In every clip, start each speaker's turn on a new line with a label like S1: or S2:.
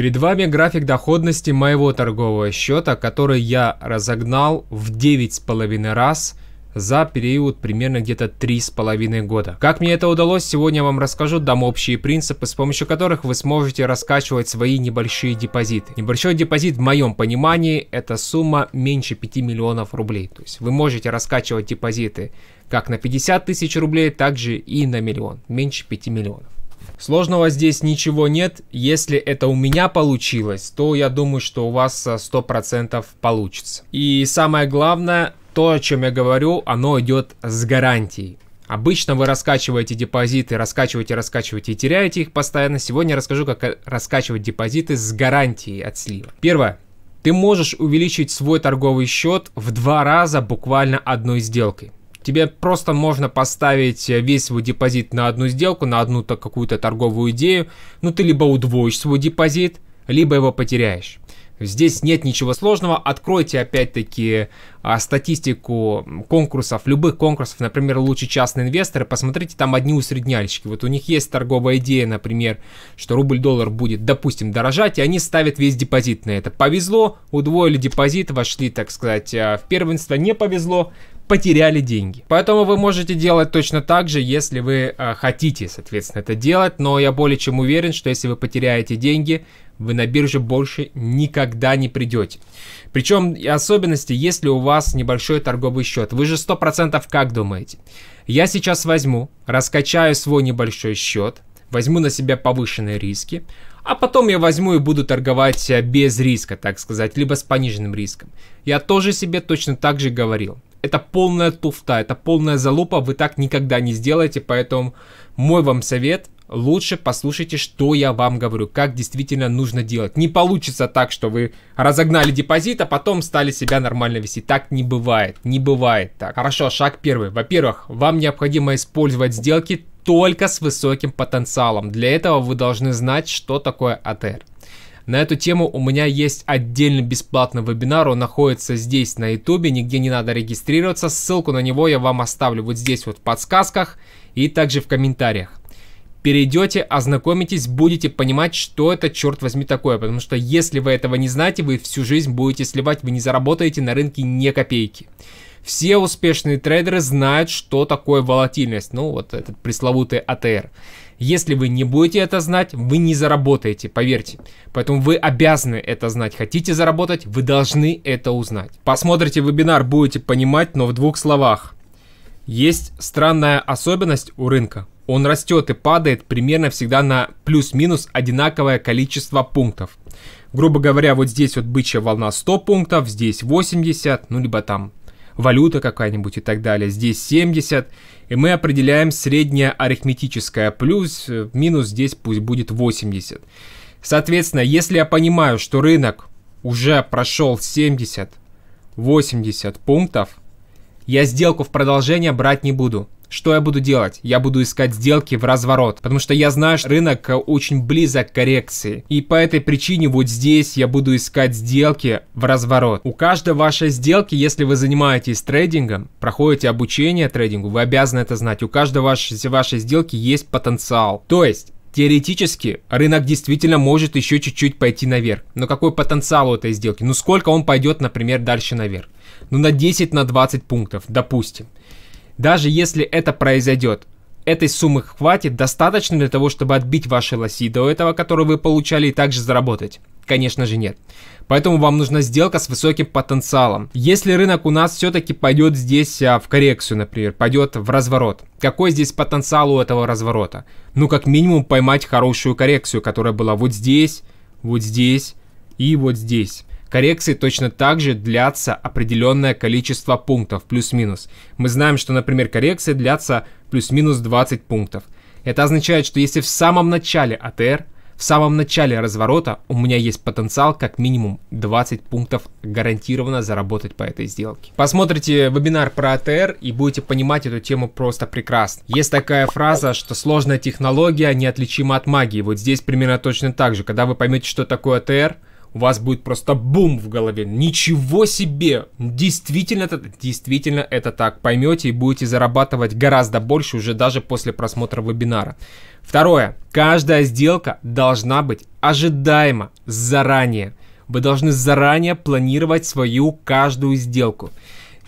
S1: Перед вами график доходности моего торгового счета, который я разогнал в 9,5 раз за период примерно где-то 3,5 года. Как мне это удалось, сегодня я вам расскажу, дам общие принципы, с помощью которых вы сможете раскачивать свои небольшие депозиты. Небольшой депозит в моем понимании это сумма меньше 5 миллионов рублей. То есть вы можете раскачивать депозиты как на 50 тысяч рублей, так же и на миллион, меньше 5 миллионов. Сложного здесь ничего нет. Если это у меня получилось, то я думаю, что у вас 100% э, получится. И самое главное, то, о чем я говорю, оно идет с гарантией. Обычно вы раскачиваете депозиты, раскачиваете, раскачиваете и теряете их постоянно. Сегодня я расскажу, как э, раскачивать депозиты с гарантией от слива. Первое. Ты можешь увеличить свой торговый счет в два раза буквально одной сделкой тебе просто можно поставить э, весь свой депозит на одну сделку, на одну -то какую-то торговую идею. Ну, ты либо удвоишь свой депозит, либо его потеряешь. Здесь нет ничего сложного. Откройте опять-таки а, статистику конкурсов, любых конкурсов, например, лучшие частные инвесторы, посмотрите, там одни усредняльщики. Вот у них есть торговая идея, например, что рубль-доллар будет, допустим, дорожать, и они ставят весь депозит на это. Повезло, удвоили депозит, вошли, так сказать, а, в первенство, не повезло, потеряли деньги. Поэтому вы можете делать точно так же, если вы э, хотите, соответственно, это делать, но я более чем уверен, что если вы потеряете деньги, вы на бирже больше никогда не придете. Причем особенности, если у вас небольшой торговый счет. Вы же 100% как думаете? Я сейчас возьму, раскачаю свой небольшой счет, возьму на себя повышенные риски, а потом я возьму и буду торговать э, без риска, так сказать, либо с пониженным риском. Я тоже себе точно так же говорил это полная туфта, это полная залупа, вы так никогда не сделаете, поэтому мой вам совет, лучше послушайте, что я вам говорю, как действительно нужно делать. Не получится так, что вы разогнали депозит, а потом стали себя нормально вести. Так не бывает, не бывает так. Хорошо, шаг первый. Во-первых, вам необходимо использовать сделки только с высоким потенциалом. Для этого вы должны знать, что такое АТР. На эту тему у меня есть отдельный бесплатный вебинар, он находится здесь на ютубе, нигде не надо регистрироваться, ссылку на него я вам оставлю вот здесь вот в подсказках и также в комментариях. Перейдете, ознакомитесь, будете понимать, что это, черт возьми, такое. Потому что если вы этого не знаете, вы всю жизнь будете сливать, вы не заработаете на рынке ни копейки. Все успешные трейдеры знают, что такое волатильность. Ну, вот этот пресловутый АТР. Если вы не будете это знать, вы не заработаете, поверьте. Поэтому вы обязаны это знать. Хотите заработать, вы должны это узнать. Посмотрите вебинар, будете понимать, но в двух словах. Есть странная особенность у рынка. Он растет и падает примерно всегда на плюс-минус одинаковое количество пунктов. Грубо говоря, вот здесь вот бычья волна 100 пунктов, здесь 80, ну либо там валюта какая-нибудь и так далее, здесь 70. И мы определяем среднее арифметическое плюс, э, минус здесь пусть будет 80. Соответственно, если я понимаю, что рынок уже прошел 70, 80 пунктов, я сделку в продолжение брать не буду. Что я буду делать? Я буду искать сделки в разворот, потому что я знаю, что рынок э, очень близок к коррекции. И по этой причине вот здесь я буду искать сделки в разворот. У каждой вашей сделки, если вы занимаетесь трейдингом, проходите обучение трейдингу, вы обязаны это знать. У каждой вашей, вашей сделки есть потенциал. То есть, Теоретически рынок действительно может еще чуть-чуть пойти наверх. Но какой потенциал у этой сделки? Ну сколько он пойдет, например, дальше наверх? Ну на 10, на 20 пунктов, допустим. Даже если это произойдет, этой суммы хватит достаточно для того, чтобы отбить ваши лоси до этого, которые вы получали, и также заработать? Конечно же нет. Поэтому вам нужна сделка с высоким потенциалом. Если рынок у нас все-таки пойдет здесь а, в коррекцию, например, пойдет в разворот, какой здесь потенциал у этого разворота? Ну, как минимум поймать хорошую коррекцию, которая была вот здесь, вот здесь и вот здесь. Коррекции точно так же длятся определенное количество пунктов, плюс-минус. Мы знаем, что, например, коррекции длятся плюс-минус 20 пунктов. Это означает, что если в самом начале АТР, в самом начале разворота у меня есть потенциал как минимум 20 пунктов гарантированно заработать по этой сделке. Посмотрите вебинар про АТР и будете понимать эту тему просто прекрасно. Есть такая фраза, что сложная технология неотличима от магии. Вот здесь примерно точно так же. Когда вы поймете, что такое АТР, у вас будет просто бум в голове. Ничего себе! Действительно это, действительно это так. Поймете и будете зарабатывать гораздо больше уже даже после просмотра вебинара. Второе. Каждая сделка должна быть ожидаема заранее. Вы должны заранее планировать свою каждую сделку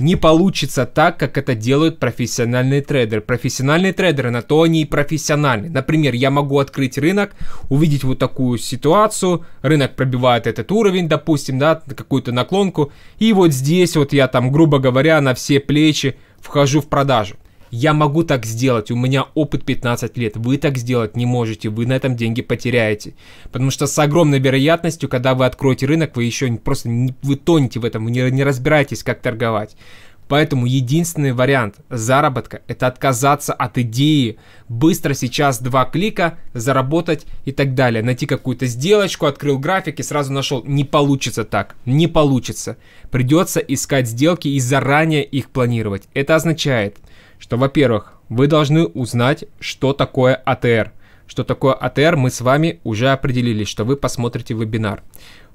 S1: не получится так, как это делают профессиональные трейдеры. Профессиональные трейдеры, на то они и профессиональные. Например, я могу открыть рынок, увидеть вот такую ситуацию, рынок пробивает этот уровень, допустим, да, какую-то наклонку, и вот здесь вот я там, грубо говоря, на все плечи вхожу в продажу я могу так сделать, у меня опыт 15 лет, вы так сделать не можете, вы на этом деньги потеряете. Потому что с огромной вероятностью, когда вы откроете рынок, вы еще просто не, вы тонете в этом, вы не, не разбираетесь, как торговать. Поэтому единственный вариант заработка – это отказаться от идеи, быстро сейчас два клика заработать и так далее. Найти какую-то сделочку, открыл график и сразу нашел. Не получится так, не получится. Придется искать сделки и заранее их планировать. Это означает – что, во-первых, вы должны узнать, что такое АТР. Что такое АТР, мы с вами уже определились, что вы посмотрите вебинар.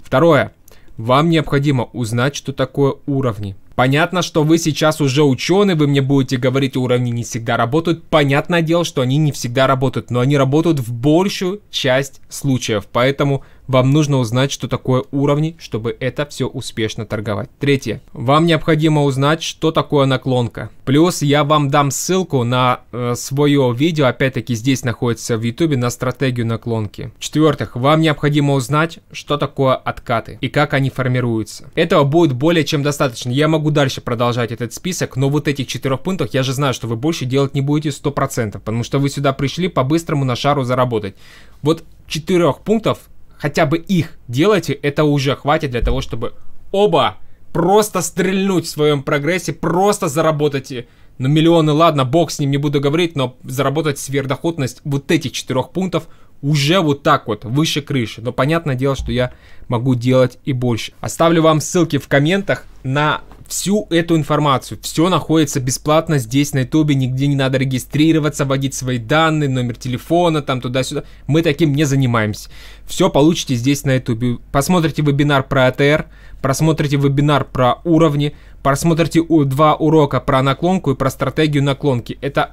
S1: Второе, вам необходимо узнать, что такое уровни. Понятно, что вы сейчас уже ученые, вы мне будете говорить, уровни не всегда работают. Понятное дело, что они не всегда работают, но они работают в большую часть случаев. Поэтому вам нужно узнать, что такое уровни, чтобы это все успешно торговать. Третье. Вам необходимо узнать, что такое наклонка. Плюс я вам дам ссылку на э, свое видео, опять-таки здесь находится в YouTube, на стратегию наклонки. четвертых вам необходимо узнать, что такое откаты и как они формируются. Этого будет более чем достаточно. Я могу дальше продолжать этот список, но вот этих четырех пунктов я же знаю, что вы больше делать не будете 100%, потому что вы сюда пришли по-быстрому на шару заработать. Вот четырех пунктов хотя бы их делайте, это уже хватит для того, чтобы оба просто стрельнуть в своем прогрессе, просто заработать, э, ну миллионы, ладно, бог с ним не буду говорить, но заработать сверхдоходность вот этих четырех пунктов уже вот так вот, выше крыши. Но понятное дело, что я могу делать и больше. Оставлю вам ссылки в комментах на всю эту информацию. Все находится бесплатно здесь, на ютубе, нигде не надо регистрироваться, вводить свои данные, номер телефона, там туда-сюда. Мы таким не занимаемся. Все получите здесь на ютубе. Посмотрите вебинар про АТР, просмотрите вебинар про уровни, просмотрите два урока про наклонку и про стратегию наклонки. Это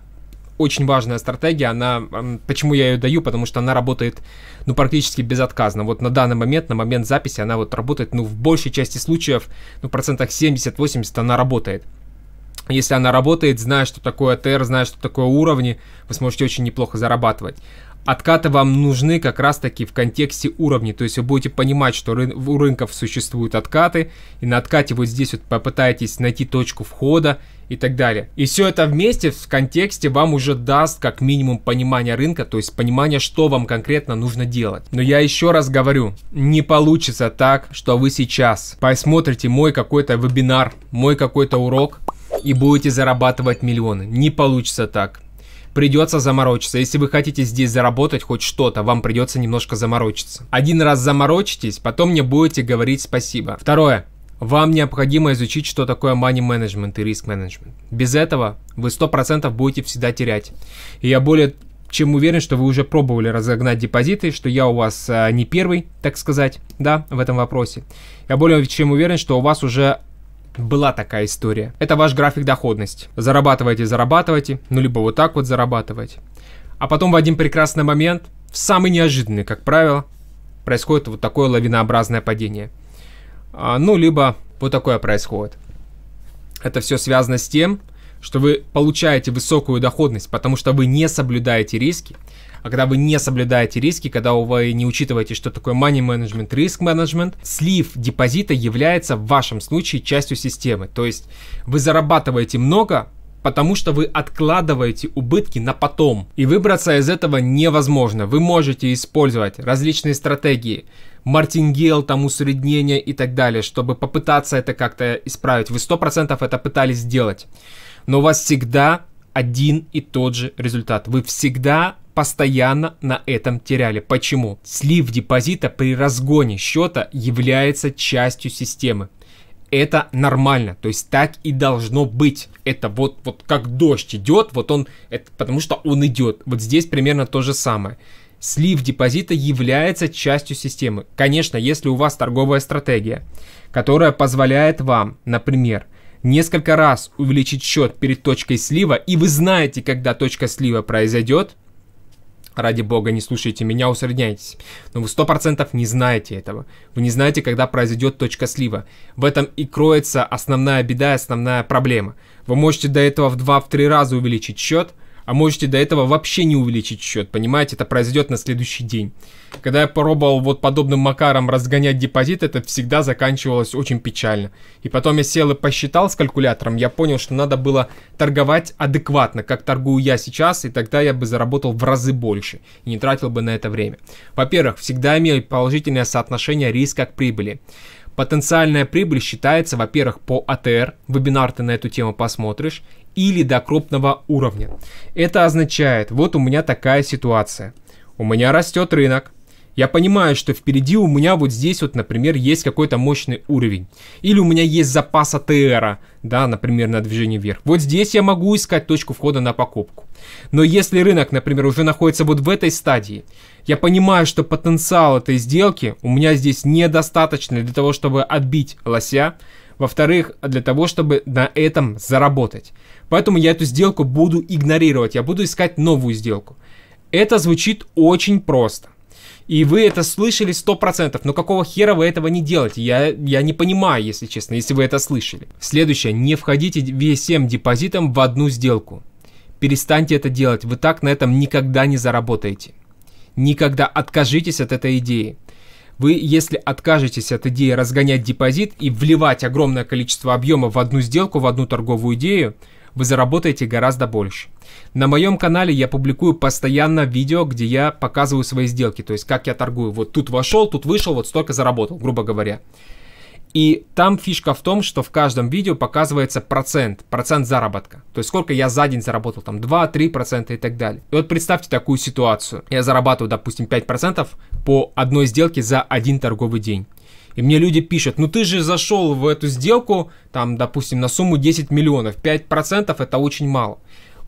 S1: очень важная стратегия, она, почему я ее даю, потому что она работает, ну, практически безотказно. Вот на данный момент, на момент записи она вот работает, ну, в большей части случаев, ну, процентах 70-80 она работает. Если она работает, зная, что такое ТР, зная, что такое уровни, вы сможете очень неплохо зарабатывать откаты вам нужны как раз таки в контексте уровней. То есть вы будете понимать, что ры у рынков существуют откаты, и на откате вот здесь вот попытаетесь найти точку входа и так далее. И все это вместе в контексте вам уже даст как минимум понимание рынка, то есть понимание, что вам конкретно нужно делать. Но я еще раз говорю, не получится так, что вы сейчас посмотрите мой какой-то вебинар, мой какой-то урок, и будете зарабатывать миллионы. Не получится так придется заморочиться. Если вы хотите здесь заработать хоть что-то, вам придется немножко заморочиться. Один раз заморочитесь, потом не будете говорить спасибо. Второе. Вам необходимо изучить, что такое money management и риск management. Без этого вы 100% будете всегда терять. И я более чем уверен, что вы уже пробовали разогнать депозиты, что я у вас а, не первый, так сказать, да, в этом вопросе. Я более чем уверен, что у вас уже была такая история. Это ваш график доходность. Зарабатывайте, зарабатывайте, ну либо вот так вот зарабатывайте. А потом в один прекрасный момент, в самый неожиданный, как правило, происходит вот такое лавинообразное падение. А, ну, либо вот такое происходит. Это все связано с тем, что вы получаете высокую доходность, потому что вы не соблюдаете риски, а когда вы не соблюдаете риски, когда вы не учитываете, что такое money management, risk management, слив депозита является в вашем случае частью системы. То есть вы зарабатываете много, потому что вы откладываете убытки на потом. И выбраться из этого невозможно. Вы можете использовать различные стратегии, мартингел, там усреднение и так далее, чтобы попытаться это как-то исправить. Вы 100% это пытались сделать. Но у вас всегда один и тот же результат. Вы всегда постоянно на этом теряли. Почему? Слив депозита при разгоне счета является частью системы. Это нормально, то есть так и должно быть. Это вот, вот как дождь идет, вот он, это потому что он идет. Вот здесь примерно то же самое. Слив депозита является частью системы. Конечно, если у вас торговая стратегия, которая позволяет вам, например, несколько раз увеличить счет перед точкой слива, и вы знаете, когда точка слива произойдет, Ради бога, не слушайте меня, усредняйтесь. Но вы 100% не знаете этого. Вы не знаете, когда произойдет точка слива. В этом и кроется основная беда основная проблема. Вы можете до этого в 2-3 раза увеличить счет – а можете до этого вообще не увеличить счет, понимаете, это произойдет на следующий день. Когда я пробовал вот подобным макаром разгонять депозит, это всегда заканчивалось очень печально. И потом я сел и посчитал с калькулятором, я понял, что надо было торговать адекватно, как торгую я сейчас, и тогда я бы заработал в разы больше, и не тратил бы на это время. Во-первых, всегда имею положительное соотношение риска к прибыли. Потенциальная прибыль считается, во-первых, по АТР, вебинар ты на эту тему посмотришь, или до крупного уровня. Это означает, вот у меня такая ситуация. У меня растет рынок, я понимаю, что впереди у меня вот здесь вот, например, есть какой-то мощный уровень. Или у меня есть запас АТРа, да, например, на движение вверх. Вот здесь я могу искать точку входа на покупку. Но если рынок, например, уже находится вот в этой стадии, я понимаю, что потенциал этой сделки у меня здесь недостаточно для того, чтобы отбить лося. Во-вторых, для того, чтобы на этом заработать. Поэтому я эту сделку буду игнорировать. Я буду искать новую сделку. Это звучит очень просто. И вы это слышали 100%, но какого хера вы этого не делаете? Я, я не понимаю, если честно, если вы это слышали. Следующее. Не входите всем депозитом в одну сделку. Перестаньте это делать, вы так на этом никогда не заработаете. Никогда откажитесь от этой идеи. Вы, если откажетесь от идеи разгонять депозит и вливать огромное количество объема в одну сделку, в одну торговую идею, вы заработаете гораздо больше. На моем канале я публикую постоянно видео, где я показываю свои сделки, то есть как я торгую. Вот тут вошел, тут вышел, вот столько заработал, грубо говоря. И там фишка в том, что в каждом видео показывается процент, процент заработка. То есть сколько я за день заработал, там 2-3% и так далее. И вот представьте такую ситуацию. Я зарабатываю, допустим, 5% по одной сделке за один торговый день. И мне люди пишут, ну ты же зашел в эту сделку, там, допустим, на сумму 10 миллионов, 5% это очень мало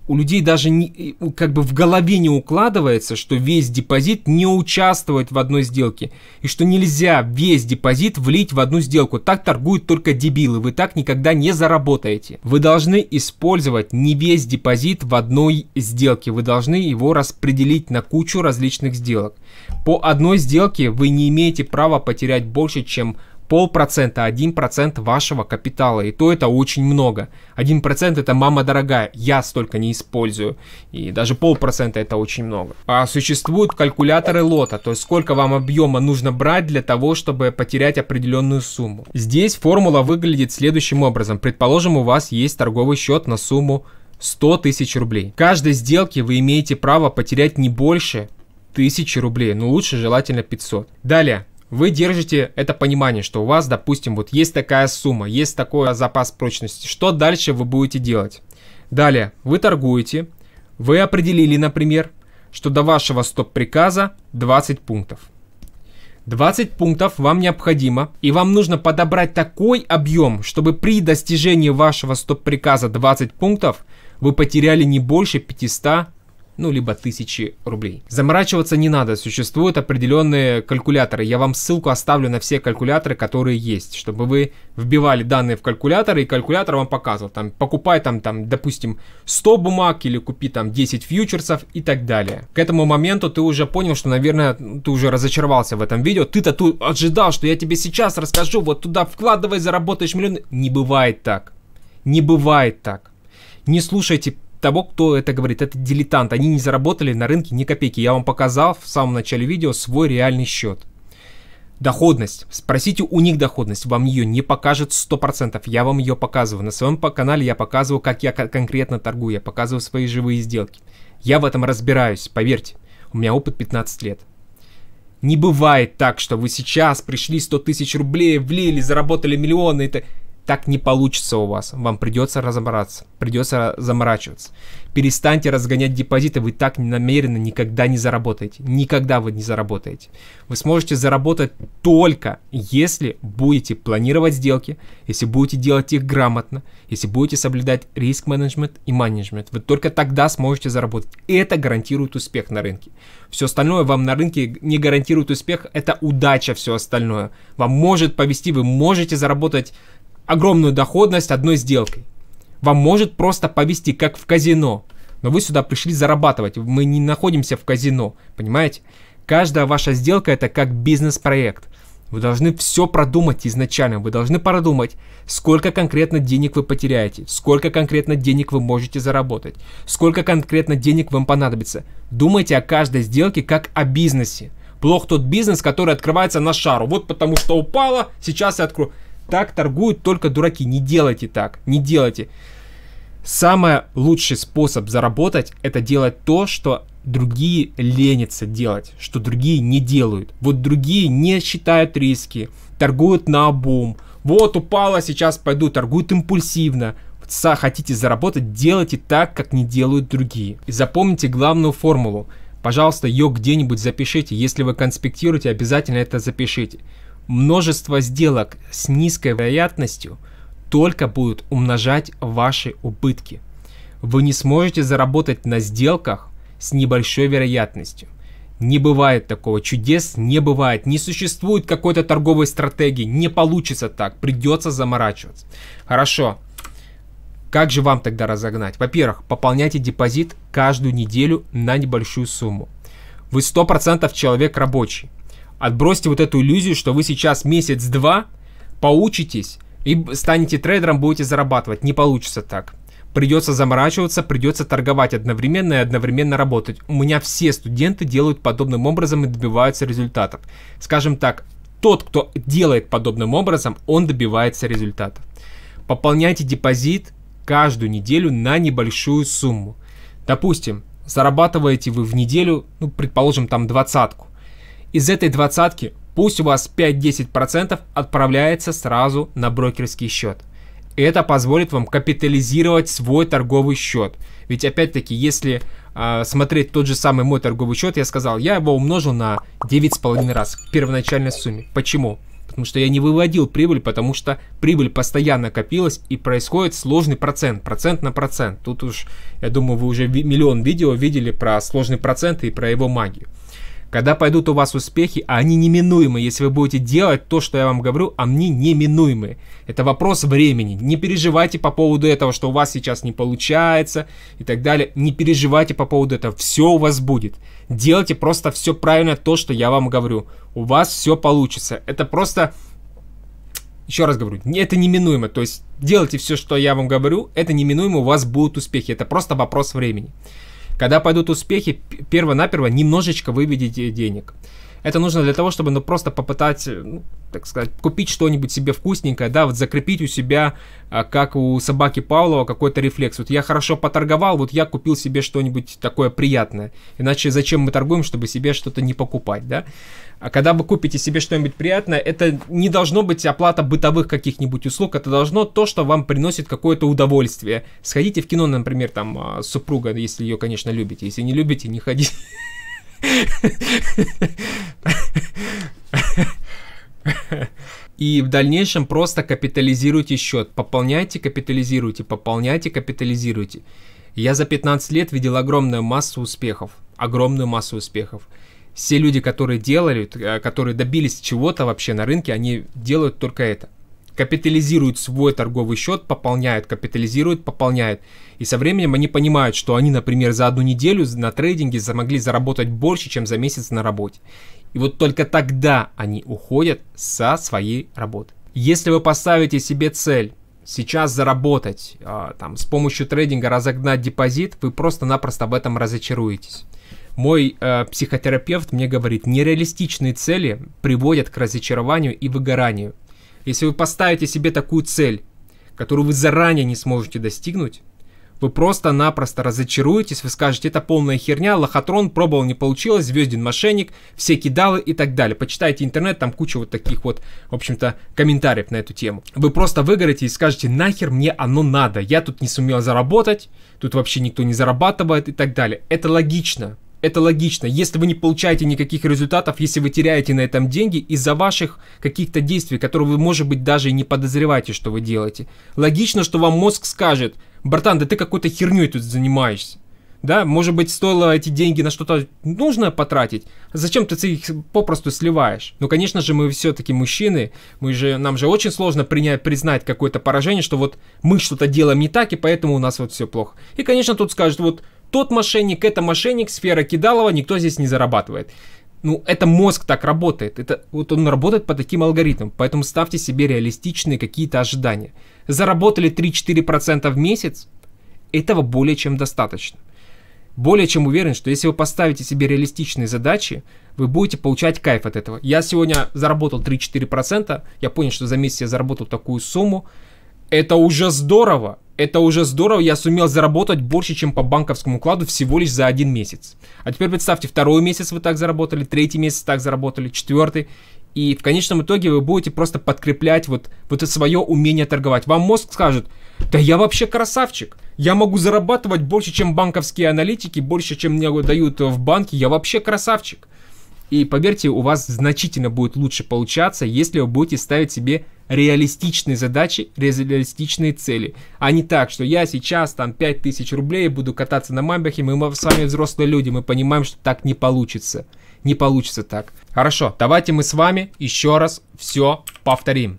S1: у людей даже не, как бы в голове не укладывается, что весь депозит не участвует в одной сделке. И что нельзя весь депозит влить в одну сделку. Так торгуют только дебилы. Вы так никогда не заработаете. Вы должны использовать не весь депозит в одной сделке. Вы должны его распределить на кучу различных сделок. По одной сделке вы не имеете права потерять больше, чем полпроцента, процент вашего капитала. И то это очень много. Один процент это мама дорогая, я столько не использую. И даже полпроцента это очень много. А существуют калькуляторы лота, то есть сколько вам объема нужно брать для того, чтобы потерять определенную сумму. Здесь формула выглядит следующим образом. Предположим, у вас есть торговый счет на сумму 100 тысяч рублей. В каждой сделке вы имеете право потерять не больше 1000 рублей, но лучше желательно 500. Далее, вы держите это понимание, что у вас, допустим, вот есть такая сумма, есть такой запас прочности. Что дальше вы будете делать? Далее, вы торгуете, вы определили, например, что до вашего стоп-приказа 20 пунктов. 20 пунктов вам необходимо, и вам нужно подобрать такой объем, чтобы при достижении вашего стоп-приказа 20 пунктов вы потеряли не больше 500 ну, либо тысячи рублей. Заморачиваться не надо, существуют определенные калькуляторы. Я вам ссылку оставлю на все калькуляторы, которые есть, чтобы вы вбивали данные в калькулятор, и калькулятор вам показывал, там, покупай, там, там, допустим, 100 бумаг, или купи, там, 10 фьючерсов и так далее. К этому моменту ты уже понял, что, наверное, ты уже разочаровался в этом видео. Ты-то тут ожидал, что я тебе сейчас расскажу, вот туда вкладывай, заработаешь миллион. Не бывает так. Не бывает так. Не слушайте того, кто это говорит. Это дилетант. Они не заработали на рынке ни копейки. Я вам показал в самом начале видео свой реальный счет. Доходность. Спросите у них доходность. Вам ее не покажет 100%. Я вам ее показываю. На своем канале я показываю, как я конкретно торгую. Я показываю свои живые сделки. Я в этом разбираюсь, поверьте. У меня опыт 15 лет. Не бывает так, что вы сейчас пришли 100 тысяч рублей, влили, заработали миллионы. Это... Так не получится у вас. Вам придется разобраться, придется заморачиваться. Перестаньте разгонять депозиты, вы так намеренно никогда не заработаете. Никогда вы не заработаете. Вы сможете заработать только если будете планировать сделки, если будете делать их грамотно, если будете соблюдать риск-менеджмент и менеджмент. Вы только тогда сможете заработать. Это гарантирует успех на рынке. Все остальное вам на рынке не гарантирует успех, это удача все остальное. Вам может повести, вы можете заработать огромную доходность одной сделкой. Вам может просто повести, как в казино. Но вы сюда пришли зарабатывать. Мы не находимся в казино, понимаете? Каждая ваша сделка это как бизнес-проект. Вы должны все продумать изначально. Вы должны продумать, сколько конкретно денег вы потеряете, сколько конкретно денег вы можете заработать, сколько конкретно денег вам понадобится. Думайте о каждой сделке как о бизнесе. Плох тот бизнес, который открывается на шару. Вот потому что упало, сейчас я открою. Так торгуют только дураки. Не делайте так, не делайте. Самый лучший способ заработать – это делать то, что другие ленятся делать, что другие не делают. Вот другие не считают риски, торгуют на обум. Вот упала, сейчас пойду, торгуют импульсивно. Са хотите заработать, делайте так, как не делают другие. И запомните главную формулу. Пожалуйста, ее где-нибудь запишите. Если вы конспектируете, обязательно это запишите. Множество сделок с низкой вероятностью только будут умножать ваши убытки. Вы не сможете заработать на сделках с небольшой вероятностью. Не бывает такого, чудес не бывает, не существует какой-то торговой стратегии, не получится так, придется заморачиваться. Хорошо, как же вам тогда разогнать? Во-первых, пополняйте депозит каждую неделю на небольшую сумму. Вы 100% человек рабочий. Отбросьте вот эту иллюзию, что вы сейчас месяц-два поучитесь и станете трейдером, будете зарабатывать. Не получится так. Придется заморачиваться, придется торговать одновременно и одновременно работать. У меня все студенты делают подобным образом и добиваются результатов. Скажем так, тот, кто делает подобным образом, он добивается результата. Пополняйте депозит каждую неделю на небольшую сумму. Допустим, зарабатываете вы в неделю, ну, предположим, там двадцатку. Из этой двадцатки пусть у вас 5-10% отправляется сразу на брокерский счет. Это позволит вам капитализировать свой торговый счет. Ведь опять-таки, если э, смотреть тот же самый мой торговый счет, я сказал, я его умножил на 9,5 раз к первоначальной сумме. Почему? Потому что я не выводил прибыль, потому что прибыль постоянно копилась и происходит сложный процент, процент на процент. Тут уж, я думаю, вы уже миллион видео видели про сложный процент и про его магию. Когда пойдут у вас успехи, а они неминуемы, если вы будете делать то, что я вам говорю, они неминуемы. Это вопрос времени. Не переживайте по поводу этого, что у вас сейчас не получается и так далее. Не переживайте по поводу этого. Все у вас будет. Делайте просто все правильно то, что я вам говорю. У вас все получится. Это просто... Еще раз говорю, это неминуемо. То есть делайте все, что я вам говорю, это неминуемо, у вас будут успехи. Это просто вопрос времени. Когда пойдут успехи, перво-наперво немножечко выведите денег. Это нужно для того, чтобы ну, просто попытать, э, ну, так сказать, купить что-нибудь себе вкусненькое, да, вот закрепить у себя, а, как у собаки Павлова, какой-то рефлекс. Вот я хорошо поторговал, вот я купил себе что-нибудь такое приятное. Иначе зачем мы торгуем, чтобы себе что-то не покупать, да? А когда вы купите себе что-нибудь приятное, это не должно быть оплата бытовых каких-нибудь услуг, это должно то, что вам приносит какое-то удовольствие. Сходите в кино, например, там, а, супруга, если ее, конечно, любите. Если не любите, не ходите. И в дальнейшем просто капитализируйте счет. Пополняйте, капитализируйте, пополняйте, капитализируйте. Я за 15 лет видел огромную массу успехов. Огромную массу успехов. Все люди, которые делали, э, которые добились чего-то вообще на рынке, они делают только это капитализируют свой торговый счет, пополняют, капитализируют, пополняют. И со временем они понимают, что они, например, за одну неделю на трейдинге смогли заработать больше, чем за месяц на работе. И вот только тогда они уходят со своей работы. Если вы поставите себе цель сейчас заработать, а, там, с помощью трейдинга разогнать депозит, вы просто-напросто об этом разочаруетесь. Мой э, психотерапевт мне говорит, нереалистичные цели приводят к разочарованию и выгоранию. Если вы поставите себе такую цель, которую вы заранее не сможете достигнуть, вы просто-напросто разочаруетесь, вы скажете, это полная херня, лохотрон, пробовал, не получилось, звездин, мошенник, все кидалы и так далее. Почитайте интернет, там куча вот таких вот, в общем-то, комментариев на эту тему. Вы просто выгорите и скажете, нахер мне оно надо, я тут не сумел заработать, тут вообще никто не зарабатывает и так далее. Это логично, это логично. Если вы не получаете никаких результатов, если вы теряете на этом деньги из-за ваших каких-то действий, которые вы, может быть, даже и не подозреваете, что вы делаете. Логично, что вам мозг скажет, братан, да ты какой-то херней тут занимаешься. Да, может быть, стоило эти деньги на что-то нужное потратить. Зачем ты их попросту сливаешь? Ну, конечно же, мы все-таки мужчины. Мы же, нам же очень сложно принять, признать какое-то поражение, что вот мы что-то делаем не так, и поэтому у нас вот все плохо. И, конечно, тут скажут, вот тот мошенник, это мошенник, сфера Кидалова, никто здесь не зарабатывает. Ну, это мозг так работает. Это, вот он работает по таким алгоритмам. Поэтому ставьте себе реалистичные какие-то ожидания. Заработали 3-4% в месяц, этого более чем достаточно. Более чем уверен, что если вы поставите себе реалистичные задачи, вы будете получать кайф от этого. Я сегодня заработал 3-4%, я понял, что за месяц я заработал такую сумму. Это уже здорово. Это уже здорово, я сумел заработать больше, чем по банковскому вкладу всего лишь за один месяц. А теперь представьте, второй месяц вы так заработали, третий месяц так заработали, четвертый. И в конечном итоге вы будете просто подкреплять вот, вот это свое умение торговать. Вам мозг скажет, да я вообще красавчик. Я могу зарабатывать больше, чем банковские аналитики, больше, чем мне дают в банке. Я вообще красавчик. И поверьте, у вас значительно будет лучше получаться, если вы будете ставить себе реалистичные задачи, реалистичные цели. А не так, что я сейчас там 5000 рублей буду кататься на мамбахе, мы с вами взрослые люди, мы понимаем, что так не получится. Не получится так. Хорошо, давайте мы с вами еще раз все повторим.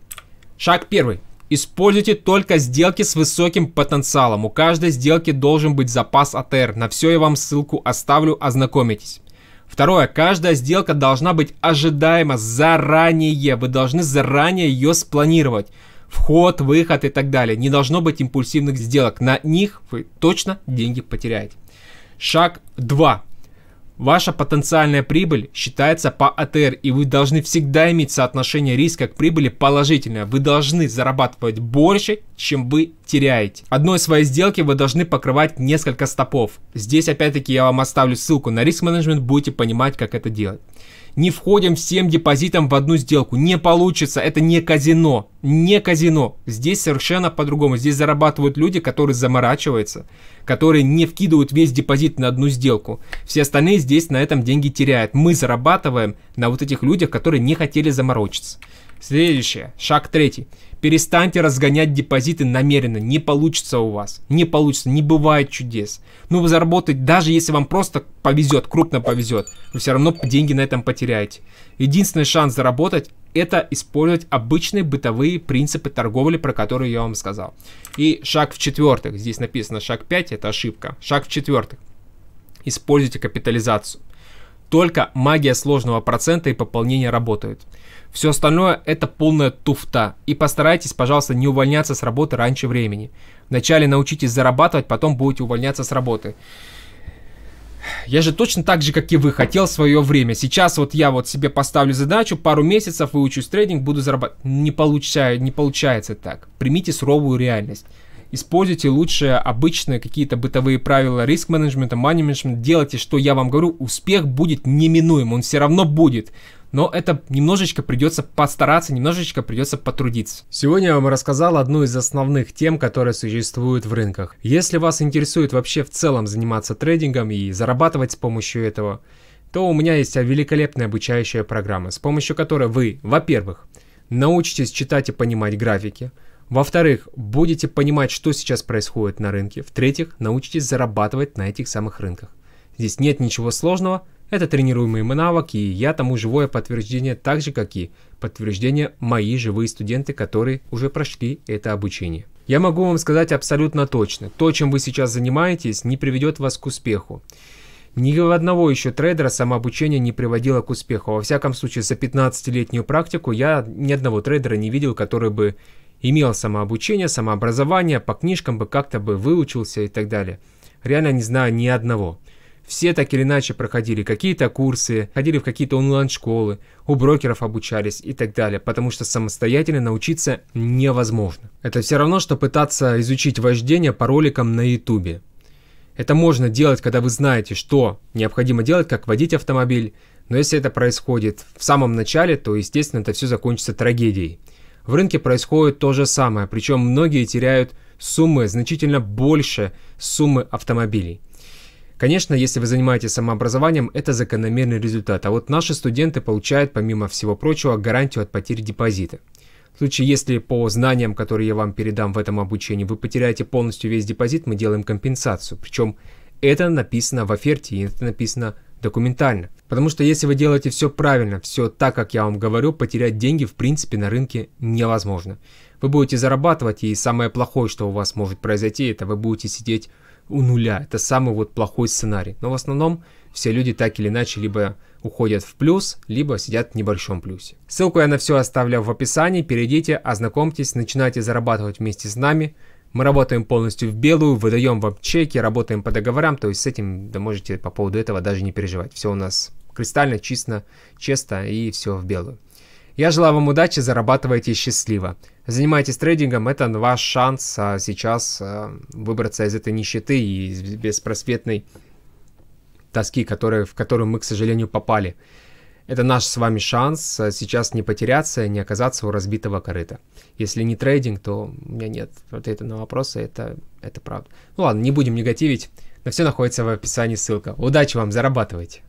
S1: Шаг первый. Используйте только сделки с высоким потенциалом. У каждой сделки должен быть запас АТР. На все я вам ссылку оставлю, ознакомитесь. Второе. Каждая сделка должна быть ожидаема заранее. Вы должны заранее ее спланировать. Вход, выход и так далее. Не должно быть импульсивных сделок. На них вы точно деньги потеряете. Шаг 2. Ваша потенциальная прибыль считается по АТР, и вы должны всегда иметь соотношение риска к прибыли положительное. Вы должны зарабатывать больше, чем вы теряете. Одной своей сделки вы должны покрывать несколько стопов. Здесь опять-таки я вам оставлю ссылку на риск менеджмент, будете понимать, как это делать не входим всем депозитом в одну сделку. Не получится, это не казино. Не казино. Здесь совершенно по-другому. Здесь зарабатывают люди, которые заморачиваются, которые не вкидывают весь депозит на одну сделку. Все остальные здесь на этом деньги теряют. Мы зарабатываем на вот этих людях, которые не хотели заморочиться. Следующее, шаг третий. Перестаньте разгонять депозиты намеренно, не получится у вас, не получится, не бывает чудес. Ну вы заработаете, даже если вам просто повезет, крупно повезет, вы все равно деньги на этом потеряете. Единственный шанс заработать, это использовать обычные бытовые принципы торговли, про которые я вам сказал. И шаг в четвертых, здесь написано шаг 5, это ошибка. Шаг в четвертых, используйте капитализацию. Только магия сложного процента и пополнения работают. Все остальное это полная туфта. И постарайтесь, пожалуйста, не увольняться с работы раньше времени. Вначале научитесь зарабатывать, потом будете увольняться с работы. Я же точно так же, как и вы, хотел свое время. Сейчас вот я вот себе поставлю задачу, пару месяцев выучусь трейдинг, буду зарабатывать. Не, получаю, не получается так. Примите суровую реальность используйте лучше обычные какие-то бытовые правила риск менеджмента, money management, делайте, что я вам говорю, успех будет неминуем, он все равно будет. Но это немножечко придется постараться, немножечко придется потрудиться. Сегодня я вам рассказал одну из основных тем, которые существуют в рынках. Если вас интересует вообще в целом заниматься трейдингом и зарабатывать с помощью этого, то у меня есть великолепная обучающая программа, с помощью которой вы, во-первых, научитесь читать и понимать графики, во-вторых, будете понимать, что сейчас происходит на рынке. В-третьих, научитесь зарабатывать на этих самых рынках. Здесь нет ничего сложного, это тренируемый навык, и я тому живое подтверждение, так же как и подтверждение мои живые студенты, которые уже прошли это обучение. Я могу вам сказать абсолютно точно, то, чем вы сейчас занимаетесь, не приведет вас к успеху. Ни у одного еще трейдера самообучение не приводило к успеху. Во всяком случае, за 15-летнюю практику я ни одного трейдера не видел, который бы имел самообучение, самообразование, по книжкам бы как-то бы выучился и так далее. Реально не знаю ни одного. Все так или иначе проходили какие-то курсы, ходили в какие-то онлайн-школы, у брокеров обучались и так далее, потому что самостоятельно научиться невозможно. Это все равно, что пытаться изучить вождение по роликам на ютубе. Это можно делать, когда вы знаете, что необходимо делать, как водить автомобиль, но если это происходит в самом начале, то, естественно, это все закончится трагедией. В рынке происходит то же самое, причем многие теряют суммы значительно больше суммы автомобилей. Конечно, если вы занимаетесь самообразованием, это закономерный результат, а вот наши студенты получают, помимо всего прочего, гарантию от потерь депозита. В случае, если по знаниям, которые я вам передам в этом обучении, вы потеряете полностью весь депозит, мы делаем компенсацию. Причем это написано в оферте, и это написано в документально. Потому что если вы делаете все правильно, все так, как я вам говорю, потерять деньги в принципе на рынке невозможно. Вы будете зарабатывать, и самое плохое, что у вас может произойти, это вы будете сидеть у нуля. Это самый вот плохой сценарий. Но в основном все люди так или иначе либо уходят в плюс, либо сидят в небольшом плюсе. Ссылку я на все оставлял в описании, перейдите, ознакомьтесь, начинайте зарабатывать вместе с нами. Мы работаем полностью в белую, выдаем вам чеки, работаем по договорам, то есть с этим да можете по поводу этого даже не переживать. Все у нас кристально, чисто, честно и все в белую. Я желаю вам удачи, зарабатывайте счастливо. Занимайтесь трейдингом, это ваш шанс а, сейчас а, выбраться из этой нищеты и из беспросветной тоски, которые, в которую мы, к сожалению, попали. Это наш с вами шанс э, сейчас не потеряться, не оказаться у разбитого корыта. Если не трейдинг, то у меня нет ответа на вопросы, это, это правда. Ну ладно, не будем негативить, Но все находится в описании ссылка. Удачи вам, зарабатывайте!